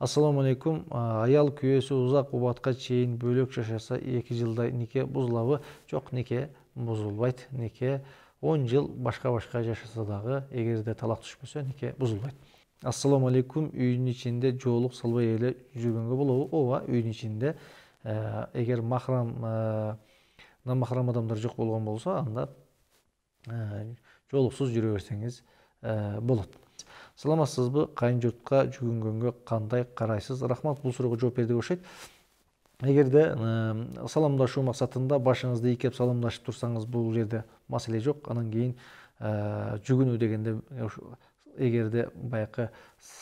алейкум, аял күйесі ұзақ уақытқа чейін бөлек жашаса екі жылдай неке бузулабы жоқ неке бузулбайт неке 10 жыл башқа башқа жашаса дагы эгерде талак түшпөсө нике бузулбайт ассалому алейкум үйдүн ичинде жоолук салбай эле жүргөнгө болобу ооба үйдүн ичинде э, эгер махрам э, намахрам адамдар жок болгон болсо анда э, жоолуксуз жүрө берсеңиз болот саламатсыз кайын қайын жұртқа жүгінгенге қандай қарайсыз рахмат бұл сұраққа жооп бердик окшойт егер де ә, саламдашуу мақсатында башыңызды ийкеп саламдашып турсаңыз бұл жерде маселе жоқ анан кейін ә, жүгіну дегенде егер де баяғы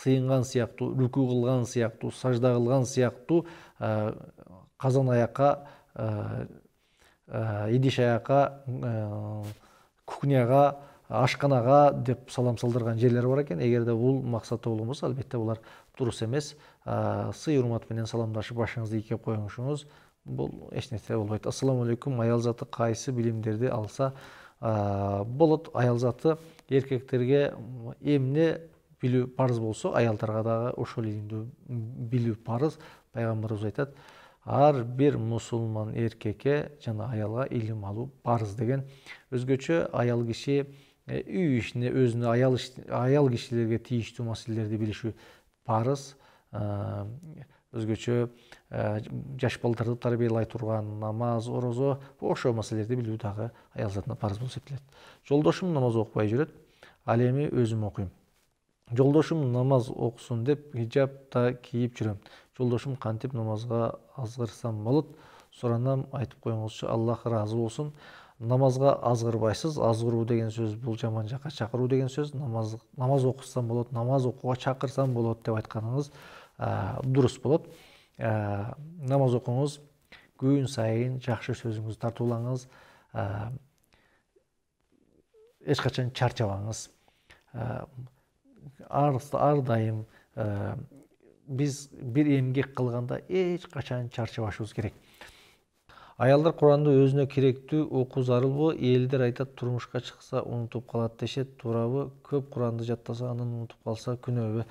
сыйынган сыяктуу үлкү кылган сыяктуу сажда кылган сыяктуу казан аякка идиш аякка кухняга аға деп салам салдырған жерлер бар екен егер де ол мақсаты болған болса әлбетте бұлар дұрыс емес ә, сый урматменен саламдашып башыңызды иіп қойыңызшыңыз бұл ешнәрсе болбайды ассалаумағалейкум аял заты қайсы білімдерді алса ә, болады аял заты еркектерге эмне билүү парыз болсо аялдарга дагы ошол илимди билүү парыз пайгамбарыбыз айтат ар бир мусулман эркекке жана аялга илим алуу парыз деген өзгөчө аял киши үй ішінде өзіне аял, аял кишилерге тийиштүү маселелерди билишүү парыз өзгөчө жаш балдарды тарбиялай турган намаз орозо ошо маселелерди билүү дагы аял затына парыз болуп эсептелет жолдошум намаз окубай жүрөт ал эми өзүм окуйм жолдошум намаз окусун деп хижаб да кийип жүрөм жолдошум кантип намазга азгырсам болот суранам айтып коюңузчу аллах ыраазы болсун намазға азғырбайсыз азғыру деген сөз бұл жаман жаққа шақыру деген сөз намаз, намаз оқысам болады намаз оқуға шақырсам болады деп айтқаныңыз ә, дұрыс болады ә, намаз оқыңыз күн сайын жақсы сөзіңізді тартулаңыз ә, ешқашан шаршамаңыз ә, дайым ә, біз бір емге қылғанда ешқашан шаршамашуымыз керек аялдар куранды өзүнө керектүү окуу зарылбы элдер айтат турмушка чыкса унутуп калат дешет туурабы көп куранды жаттаса анан унутуп калса күнөөбү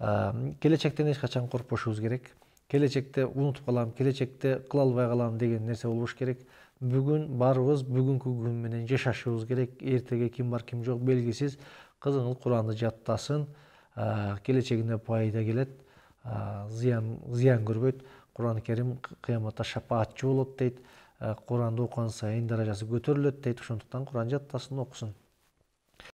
ә, келечектен эч качан коркпошубуз керек келечекте унутуп калам келечекте кыла албай калам деген нерсе болбош керек бүгүн баарыбыз бүгүнкү күн менен жашашыбыз керек ертеге ким бар ким жок белгисиз кызыңыз куранды жаттасын ә, келечегине пайда келет ә, зыян зыян көрбөйт курани керим кыяматта шапаатчы болот дейт э, куранды окуган сайын даражасы көтөрүлөт дейт ошондуктан куран жаттасын окусун